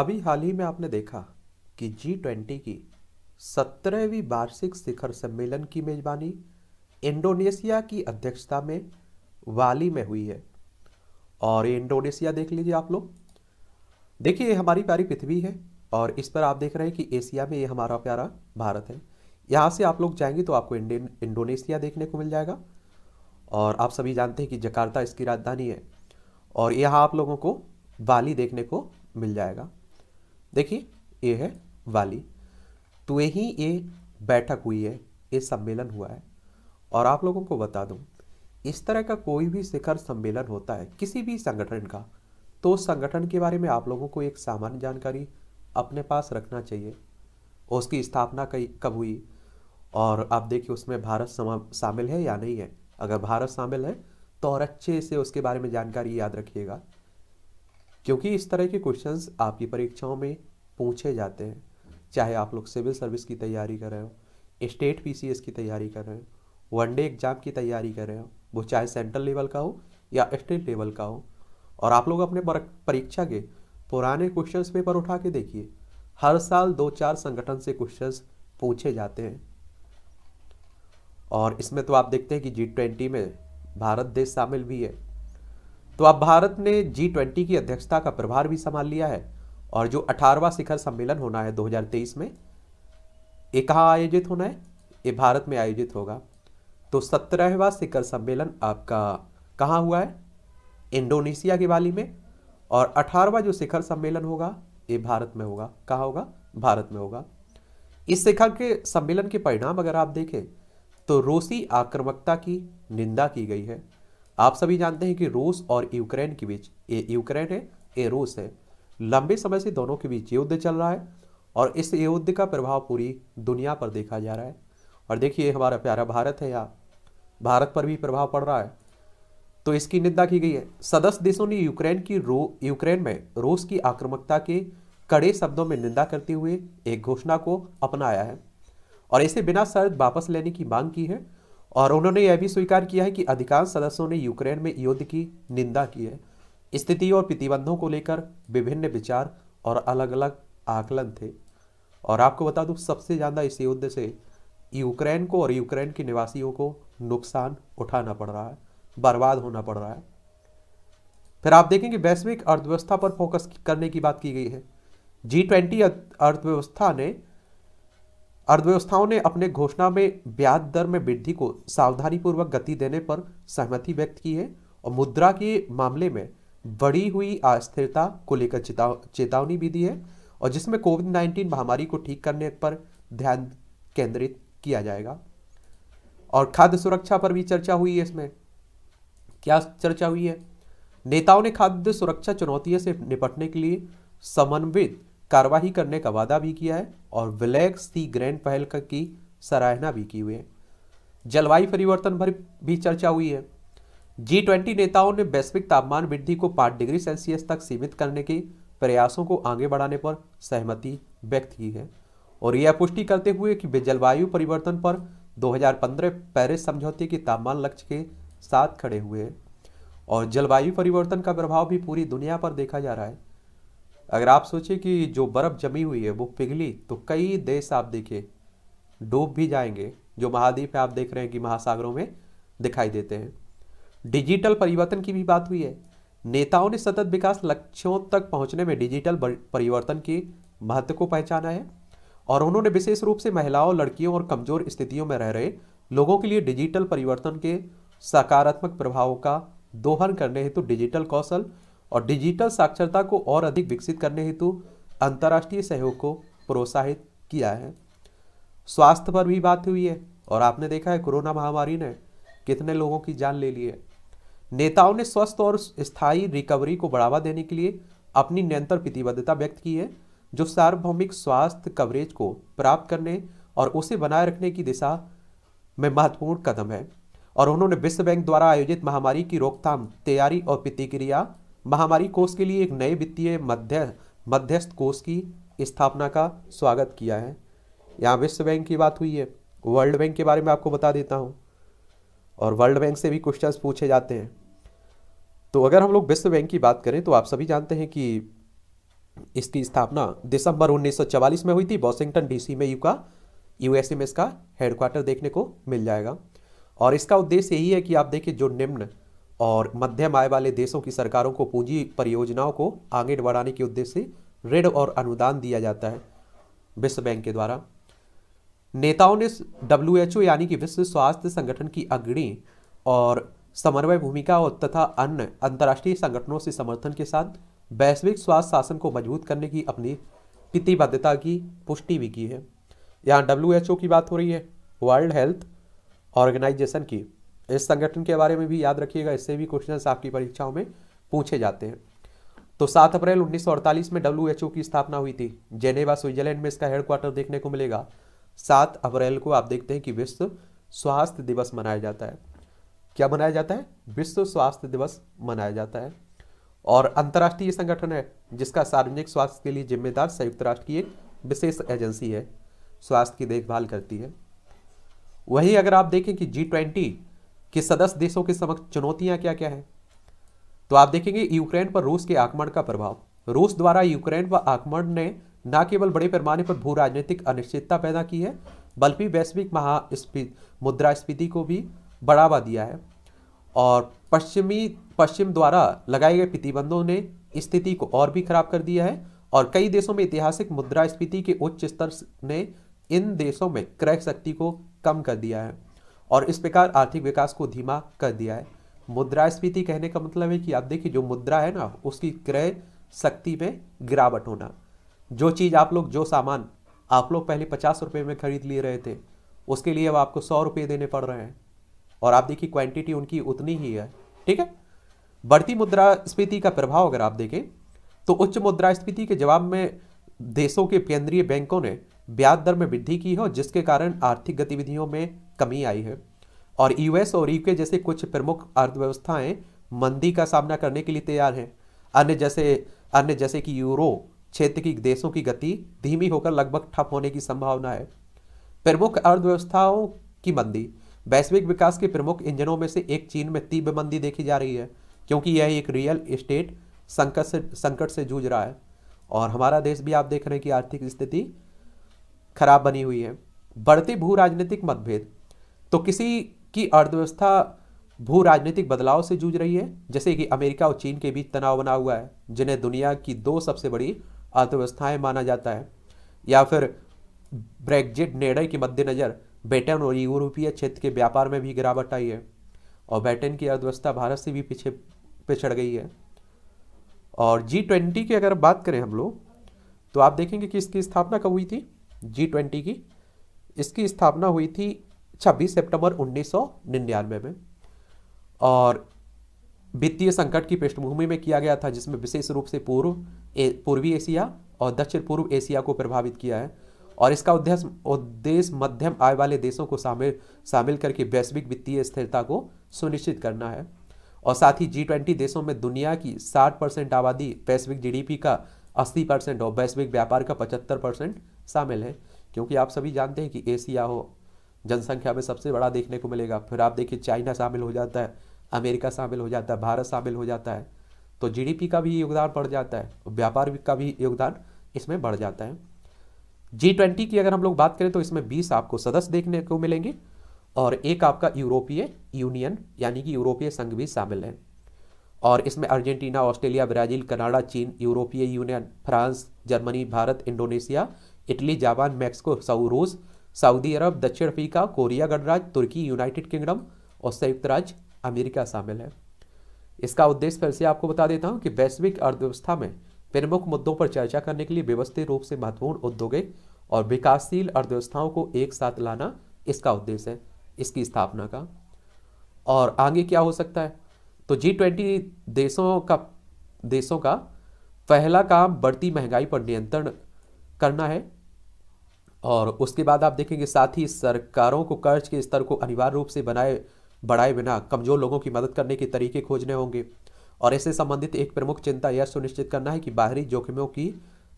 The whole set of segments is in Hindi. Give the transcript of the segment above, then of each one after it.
अभी हाल ही में आपने देखा कि जी ट्वेंटी की सत्रहवीं वार्षिक शिखर सम्मेलन की मेजबानी इंडोनेशिया की अध्यक्षता में वाली में हुई है और ये इंडोनेशिया देख लीजिए आप लोग देखिए हमारी प्यारी पृथ्वी है और इस पर आप देख रहे हैं कि एशिया में ये हमारा प्यारा भारत है यहाँ से आप लोग जाएंगे तो आपको इंडोनेशिया देखने को मिल जाएगा और आप सभी जानते हैं कि जकार्ता इसकी राजधानी है और यहाँ आप लोगों को बाली देखने को मिल जाएगा देखिए ये है वाली तो यही ये बैठक हुई है ये सम्मेलन हुआ है और आप लोगों को बता दूं इस तरह का कोई भी शिखर सम्मेलन होता है किसी भी संगठन का तो उस संगठन के बारे में आप लोगों को एक सामान्य जानकारी अपने पास रखना चाहिए उसकी स्थापना कब हुई और आप देखिए उसमें भारत शामिल है या नहीं है अगर भारत शामिल है तो और अच्छे से उसके बारे में जानकारी याद रखिएगा क्योंकि इस तरह के क्वेश्चंस आपकी परीक्षाओं में पूछे जाते हैं चाहे आप लोग सिविल सर्विस की तैयारी कर रहे हो स्टेट पीसीएस की तैयारी कर रहे हो वनडे एग्जाम की तैयारी कर रहे हो वो चाहे सेंट्रल लेवल का हो या स्टेट लेवल का हो और आप लोग अपने परीक्षा के पुराने क्वेश्चंस पेपर उठा के देखिए हर साल दो चार संगठन से क्वेश्चंस पूछे जाते हैं और इसमें तो आप देखते हैं कि जी ट्वेंटी में भारत देश शामिल भी है तो अब भारत ने जी ट्वेंटी की अध्यक्षता का प्रभार भी संभाल लिया है और जो अठारहवा शिखर सम्मेलन होना है 2023 में ये कहाँ आयोजित होना है ये भारत में आयोजित होगा तो सत्रहवा शिखर सम्मेलन आपका कहाँ हुआ है इंडोनेशिया के बाली में और अठारहवा जो शिखर सम्मेलन होगा ये भारत में होगा कहाँ होगा भारत में होगा इस शिखर के सम्मेलन के परिणाम अगर आप देखें तो रूसी आक्रमकता की निंदा की गई है आप सभी जानते हैं कि रूस और यूक्रेन के बीच ये यूक्रेन है ये रूस है लंबे समय से दोनों के बीच युद्ध चल रहा है और इस युद्ध का प्रभाव पूरी दुनिया पर देखा जा रहा है और देखिए हमारा प्यारा भारत है यहाँ भारत पर भी प्रभाव पड़ रहा है तो इसकी निंदा की गई है सदस्य देशों ने यूक्रेन की रू यूक्रेन में रूस की आक्रमकता के कड़े शब्दों में निंदा करते हुए एक घोषणा को अपनाया है और इसे बिना शर्त वापस लेने की मांग की है और उन्होंने यह भी स्वीकार किया है कि अधिकांश सदस्यों ने यूक्रेन में युद्ध की निंदा की है स्थिति और प्रतिबंधों को लेकर विभिन्न विचार और अलग अलग आकलन थे और आपको बता दूं सबसे ज़्यादा इस युद्ध से यूक्रेन को और यूक्रेन के निवासियों को नुकसान उठाना पड़ रहा है बर्बाद होना पड़ रहा है फिर आप देखें कि वैश्विक अर्थव्यवस्था पर फोकस करने की बात की गई है जी ट्वेंटी अर्थव्यवस्था ने अर्थव्यवस्थाओं ने अपने घोषणा में ब्याज दर में वृद्धि को सावधानीपूर्वक गति देने पर सहमति व्यक्त की है और मुद्रा के मामले में बढ़ी हुई अस्थिरता को लेकर चेतावनी भी दी है और जिसमें कोविड नाइन्टीन महामारी को ठीक करने पर ध्यान केंद्रित किया जाएगा और खाद्य सुरक्षा पर भी चर्चा हुई है इसमें क्या चर्चा हुई है नेताओं ने खाद्य सुरक्षा चुनौतियों से निपटने के लिए समन्वित कार्रवाई करने का वादा भी किया है और विलेक्स दी ग्रैंड पहल की सराहना भी की हुई है जलवायु परिवर्तन पर भी चर्चा हुई है जी ट्वेंटी नेताओं ने वैश्विक तापमान वृद्धि को पांच डिग्री सेल्सियस तक सीमित करने के प्रयासों को आगे बढ़ाने पर सहमति व्यक्त की है और यह पुष्टि करते हुए कि वे जलवायु परिवर्तन पर 2015 पेरिस समझौते के तापमान लक्ष्य के साथ खड़े हुए हैं और जलवायु परिवर्तन का प्रभाव भी पूरी दुनिया पर देखा जा रहा है अगर आप सोचें कि जो बर्फ़ जमी हुई है वो पिघली तो कई देश आप देखिए डूब भी जाएंगे जो महाद्वीप है आप देख रहे हैं कि महासागरों में दिखाई देते हैं डिजिटल परिवर्तन की भी बात हुई है नेताओं ने सतत विकास लक्ष्यों तक पहुंचने में डिजिटल परिवर्तन की महत्व को पहचाना है और उन्होंने विशेष रूप से महिलाओं लड़कियों और कमजोर स्थितियों में रह रहे लोगों के लिए डिजिटल परिवर्तन के सकारात्मक प्रभावों का दोहन करने हेतु तो डिजिटल कौशल और डिजिटल साक्षरता को और अधिक विकसित करने हेतु अंतर्राष्ट्रीय सहयोग को प्रोत्साहित किया है स्वास्थ्य पर भी बात हुई है और आपने देखा है कोरोना महामारी ने कितने लोगों की जान ले ली है नेताओं ने स्वस्थ और स्थायी रिकवरी को बढ़ावा देने के लिए अपनी निरंतर प्रतिबद्धता व्यक्त की है जो सार्वभौमिक स्वास्थ्य कवरेज को प्राप्त करने और उसे बनाए रखने की दिशा में महत्वपूर्ण कदम है और उन्होंने विश्व बैंक द्वारा आयोजित महामारी की रोकथाम तैयारी और प्रतिक्रिया महामारी कोष के लिए एक नए वित्तीय मध्य मध्यस्थ कोष की स्थापना का स्वागत किया है यहाँ विश्व बैंक की बात हुई है वर्ल्ड बैंक के बारे में आपको बता देता हूँ और वर्ल्ड बैंक से भी क्वेश्चंस पूछे जाते हैं तो अगर हम लोग विश्व बैंक की बात करें तो आप सभी जानते हैं कि इसकी स्थापना दिसंबर 1944 में हुई थी वॉशिंगटन डीसी में यू का यूएसए में इसका हेडक्वार्टर देखने को मिल जाएगा और इसका उद्देश्य यही है कि आप देखिए जो निम्न और मध्यम आय वाले देशों की सरकारों को पूंजी परियोजनाओं को आगे बढ़ाने के उद्देश्य से ऋण और अनुदान दिया जाता है विश्व बैंक के द्वारा नेताओं ने डब्ल्यू यानी कि विश्व स्वास्थ्य संगठन की अग्रणी और समन्वय भूमिका और तथा अन्य अंतर्राष्ट्रीय संगठनों से समर्थन के साथ वैश्विक स्वास्थ्य शासन को मजबूत करने की अपनी प्रतिबद्धता की पुष्टि भी की है यहाँ डब्ल्यू की बात हो रही है वर्ल्ड हेल्थ ऑर्गेनाइजेशन की इस संगठन के बारे में भी याद रखिएगा इससे भी क्वेश्चन आपकी परीक्षाओं में पूछे जाते हैं तो 7 अप्रैल 1948 में डब्ल्यू की स्थापना हुई थी जेनेवा स्विट्जरलैंड में इसका हेडक्वार्टर देखने को मिलेगा 7 अप्रैल को आप देखते हैं कि विश्व स्वास्थ्य दिवस मनाया जाता है क्या मनाया जाता है विश्व स्वास्थ्य दिवस मनाया जाता है और अंतर्राष्ट्रीय संगठन है जिसका सार्वजनिक स्वास्थ्य के लिए जिम्मेदार संयुक्त राष्ट्र की एक विशेष एजेंसी है स्वास्थ्य की देखभाल करती है वहीं अगर आप देखें कि जी ट्वेंटी कि सदस्य देशों के समक्ष चुनौतियां क्या क्या है तो आप देखेंगे यूक्रेन पर रूस के आक्रमण का प्रभाव रूस द्वारा यूक्रेन पर आक्रमण ने न केवल बड़े पैमाने पर भू राजनीतिक अनिश्चितता पैदा की है बल्कि वैश्विक महा मुद्रास्फीति को भी बढ़ावा दिया है और पश्चिमी पश्चिम द्वारा लगाए गए प्रतिबंधों ने स्थिति को और भी खराब कर दिया है और कई देशों में ऐतिहासिक मुद्रास्फीति के उच्च स्तर ने इन देशों में क्रय शक्ति को कम कर दिया है और इस प्रकार आर्थिक विकास को धीमा कर दिया है मुद्रास्फीति कहने का मतलब है कि आप देखिए जो मुद्रा है ना उसकी क्रय शक्ति में गिरावट होना जो चीज़ आप लोग जो सामान आप लोग पहले पचास रुपये में खरीद लिए रहे थे उसके लिए अब आपको सौ रुपये देने पड़ रहे हैं और आप देखिए क्वांटिटी उनकी उतनी ही है ठीक है बढ़ती मुद्रास्फीति का प्रभाव अगर आप देखें तो उच्च मुद्रास्फीति के जवाब में देशों के केंद्रीय बैंकों ने ब्याज दर में वृद्धि की है जिसके कारण आर्थिक गतिविधियों में कमी आई है और यूएस और यूके जैसे कुछ प्रमुख अर्थव्यवस्थाएं मंदी का सामना करने के लिए तैयार हैं अन्य जैसे अन्य जैसे कि यूरो क्षेत्र की देशों की गति धीमी होकर लगभग ठप होने की संभावना है प्रमुख अर्थव्यवस्थाओं की मंदी वैश्विक विकास के प्रमुख इंजनों में से एक चीन में तीव्र मंदी देखी जा रही है क्योंकि यह एक रियल इस्टेट संकट से संकट से जूझ रहा है और हमारा देश भी आप देख रहे हैं कि आर्थिक स्थिति खराब बनी हुई है बढ़ती भू राजनीतिक मतभेद तो किसी की अर्थव्यवस्था भू राजनीतिक बदलाव से जूझ रही है जैसे कि अमेरिका और चीन के बीच तनाव बना हुआ है जिन्हें दुनिया की दो सबसे बड़ी अर्थव्यवस्थाएं माना जाता है या फिर ब्रेग्जिट निर्णय के मद्देनज़र ब्रिटेन और यूरोपीय क्षेत्र के व्यापार में भी गिरावट आई है और ब्रिटेन की अर्थव्यवस्था भारत से भी पीछे पिछड़ गई है और जी ट्वेंटी की अगर बात करें हम लोग तो आप देखेंगे कि इसकी स्थापना कब हुई थी जी ट्वेंटी की इसकी स्थापना हुई थी 26 सितंबर 1999 में और वित्तीय संकट की पृष्ठभूमि में किया गया था जिसमें विशेष रूप से पूर्व पूर्वी एशिया और दक्षिण पूर्व एशिया को प्रभावित किया है और इसका उद्देश्य उद्देश्य मध्यम आय वाले देशों को शामिल शामिल करके वैश्विक वित्तीय स्थिरता को सुनिश्चित करना है और साथ ही जी ट्वेंटी देशों में दुनिया की 60 परसेंट आबादी वैश्विक जीडीपी का 80 परसेंट और वैश्विक व्यापार का 75 परसेंट शामिल हैं क्योंकि आप सभी जानते हैं कि एशिया हो जनसंख्या में सबसे बड़ा देखने को मिलेगा फिर आप देखिए चाइना शामिल हो जाता है अमेरिका शामिल हो जाता है भारत शामिल हो जाता है तो जीडीपी का भी योगदान बढ़ जाता है व्यापार का भी योगदान इसमें बढ़ जाता है जी ट्वेंटी की अगर हम लोग बात करें तो इसमें बीस आपको सदस्य देखने को मिलेंगे और एक आपका यूरोपीय यूनियन यानी कि यूरोपीय संघ भी शामिल है और इसमें अर्जेंटीना ऑस्ट्रेलिया ब्राज़ील कनाडा चीन यूरोपीय union France Germany Bharat Indonesia Italy Japan Mexico सऊरूस सऊदी अरब दक्षिण अफ्रीका कोरिया गणराज्य तुर्की यूनाइटेड किंगडम और संयुक्त राज्य अमेरिका शामिल है इसका उद्देश्य फिर से आपको बता देता हूँ कि वैश्विक अर्थव्यवस्था में प्रमुख मुद्दों पर चर्चा करने के लिए व्यवस्थित रूप से महत्वपूर्ण औद्योगिक और विकासशील अर्थव्यवस्थाओं को एक साथ लाना इसका उद्देश्य है इसकी स्थापना का और आगे क्या हो सकता है तो जी ट्वेंटी देशों का देशों का पहला काम बढ़ती महंगाई पर नियंत्रण करना है और उसके बाद आप देखेंगे साथ ही सरकारों को कर्ज के स्तर को अनिवार्य रूप से बनाए बढ़ाए बिना कमजोर लोगों की मदद करने के तरीके खोजने होंगे और इससे संबंधित एक प्रमुख चिंता यह सुनिश्चित करना है कि बाहरी जोखिमों की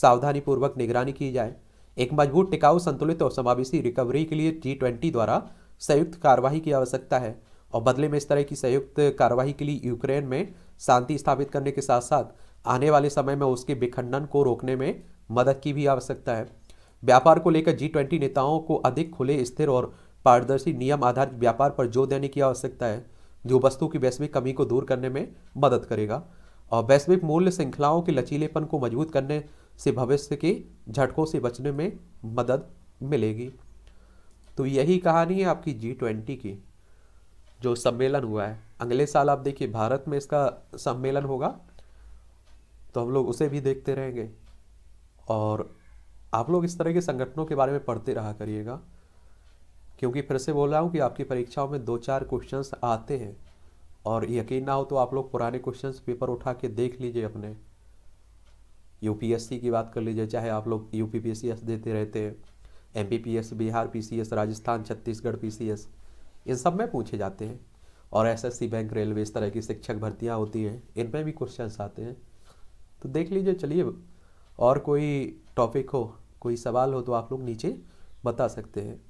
सावधानीपूर्वक निगरानी की जाए एक मजबूत टिकाऊ संतुलित और समावेशी रिकवरी के लिए जी ट्वेंटी द्वारा संयुक्त कार्रवाई की आवश्यकता है और बदले में इस तरह की संयुक्त कार्रवाई के लिए यूक्रेन में शांति स्थापित करने के साथ साथ आने वाले समय में उसके विखंडन को रोकने में मदद की भी आवश्यकता है व्यापार को लेकर जी ट्वेंटी नेताओं को अधिक खुले स्थिर और पारदर्शी नियम आधारित व्यापार पर जोर देने की आवश्यकता है जो वस्तु की वैश्विक कमी को दूर करने में मदद करेगा और वैश्विक मूल्य श्रृंखलाओं के लचीलेपन को मजबूत करने से भविष्य के झटकों से बचने में मदद मिलेगी तो यही कहानी है आपकी जी ट्वेंटी की जो सम्मेलन हुआ है अगले साल आप देखिए भारत में इसका सम्मेलन होगा तो हम लोग उसे भी देखते रहेंगे और आप लोग इस तरह के संगठनों के बारे में पढ़ते रहा करिएगा क्योंकि फिर से बोल रहा हूँ कि आपकी परीक्षाओं में दो चार क्वेश्चंस आते हैं और यकीन ना हो तो आप लोग पुराने क्वेश्चंस पेपर उठा के देख लीजिए अपने यूपीएससी की बात कर लीजिए चाहे आप लोग यू पी देते रहते हैं M Bihar P Rajasthan Chhattisgarh P इन सब में पूछे जाते हैं और एसएससी बैंक रेलवे इस तरह की शिक्षक भर्तियाँ होती हैं इनमें भी क्वेश्चंस आते हैं तो देख लीजिए चलिए और कोई टॉपिक हो कोई सवाल हो तो आप लोग नीचे बता सकते हैं